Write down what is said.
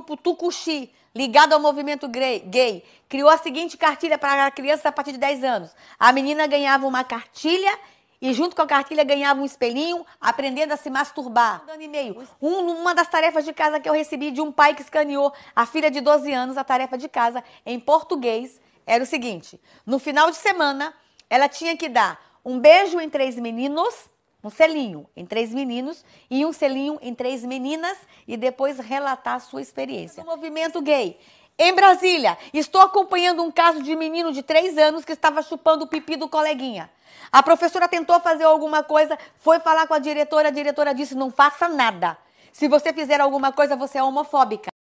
grupo Tucuxi, ligado ao movimento gay, criou a seguinte cartilha para crianças a partir de 10 anos. A menina ganhava uma cartilha e junto com a cartilha ganhava um espelhinho, aprendendo a se masturbar. Um ano e meio. Um, uma das tarefas de casa que eu recebi de um pai que escaneou a filha de 12 anos, a tarefa de casa em português, era o seguinte: no final de semana, ela tinha que dar um beijo em três meninos, um selinho em três meninos e um selinho em três meninas e depois relatar a sua experiência. O movimento gay. Em Brasília, estou acompanhando um caso de menino de três anos que estava chupando o pipi do coleguinha. A professora tentou fazer alguma coisa, foi falar com a diretora, a diretora disse: não faça nada. Se você fizer alguma coisa, você é homofóbica.